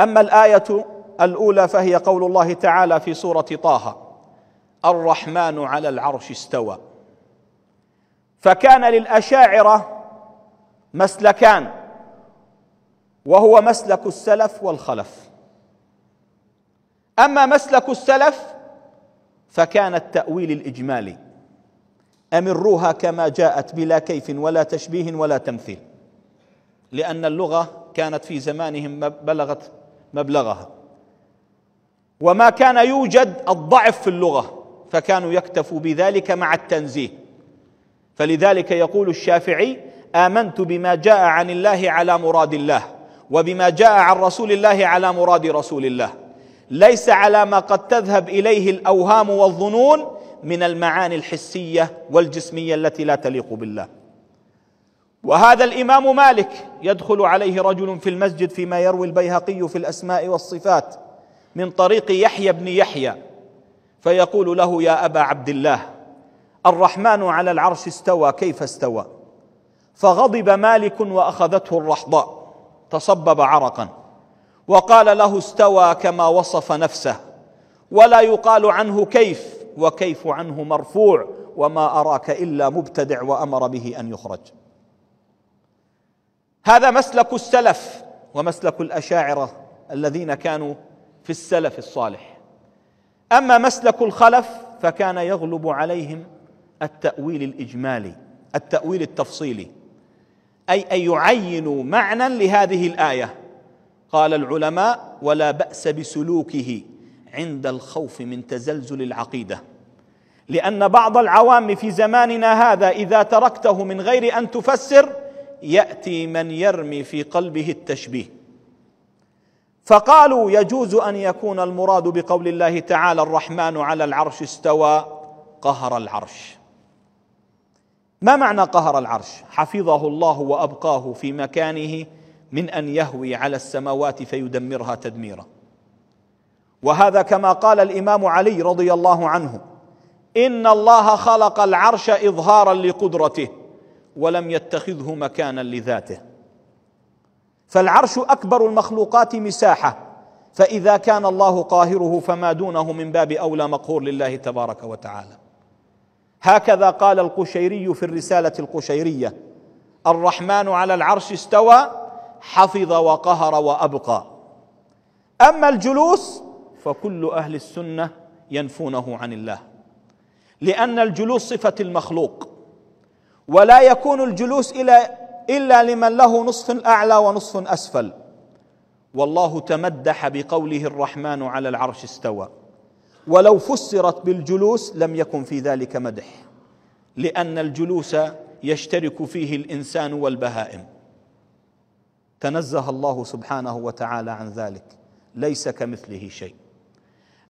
اما الايه الاولى فهي قول الله تعالى في سوره طه الرحمن على العرش استوى فكان للاشاعره مسلكان وهو مسلك السلف والخلف اما مسلك السلف فكان التاويل الاجمالي امروها كما جاءت بلا كيف ولا تشبيه ولا تمثيل لان اللغه كانت في زمانهم بلغت مبلغها وما كان يوجد الضعف في اللغه فكانوا يكتفوا بذلك مع التنزيه فلذلك يقول الشافعي امنت بما جاء عن الله على مراد الله وبما جاء عن رسول الله على مراد رسول الله ليس على ما قد تذهب اليه الاوهام والظنون من المعاني الحسيه والجسميه التي لا تليق بالله وهذا الامام مالك يدخل عليه رجل في المسجد فيما يروي البيهقي في الاسماء والصفات من طريق يحيى بن يحيى فيقول له يا ابا عبد الله الرحمن على العرش استوى كيف استوى فغضب مالك واخذته الرحضاء تصبب عرقا وقال له استوى كما وصف نفسه ولا يقال عنه كيف وكيف عنه مرفوع وما اراك الا مبتدع وامر به ان يخرج هذا مسلك السلف ومسلك الاشاعره الذين كانوا في السلف الصالح اما مسلك الخلف فكان يغلب عليهم التاويل الاجمالي التاويل التفصيلي اي ان يعينوا معنى لهذه الايه قال العلماء ولا باس بسلوكه عند الخوف من تزلزل العقيده لان بعض العوام في زماننا هذا اذا تركته من غير ان تفسر ياتي من يرمي في قلبه التشبيه فقالوا يجوز ان يكون المراد بقول الله تعالى الرحمن على العرش استوى قهر العرش ما معنى قهر العرش حفظه الله وابقاه في مكانه من ان يهوي على السماوات فيدمرها تدميرا وهذا كما قال الامام علي رضي الله عنه ان الله خلق العرش اظهارا لقدرته ولم يتخذه مكانا لذاته فالعرش اكبر المخلوقات مساحه فاذا كان الله قاهره فما دونه من باب اولى مقهور لله تبارك وتعالى هكذا قال القشيري في الرساله القشيريه الرحمن على العرش استوى حفظ وقهر وابقى اما الجلوس فكل اهل السنه ينفونه عن الله لان الجلوس صفه المخلوق ولا يكون الجلوس إلى إلا لمن له نصف أعلى ونصف أسفل والله تمدح بقوله الرحمن على العرش استوى ولو فسرت بالجلوس لم يكن في ذلك مدح لأن الجلوس يشترك فيه الإنسان والبهائم تنزه الله سبحانه وتعالى عن ذلك ليس كمثله شيء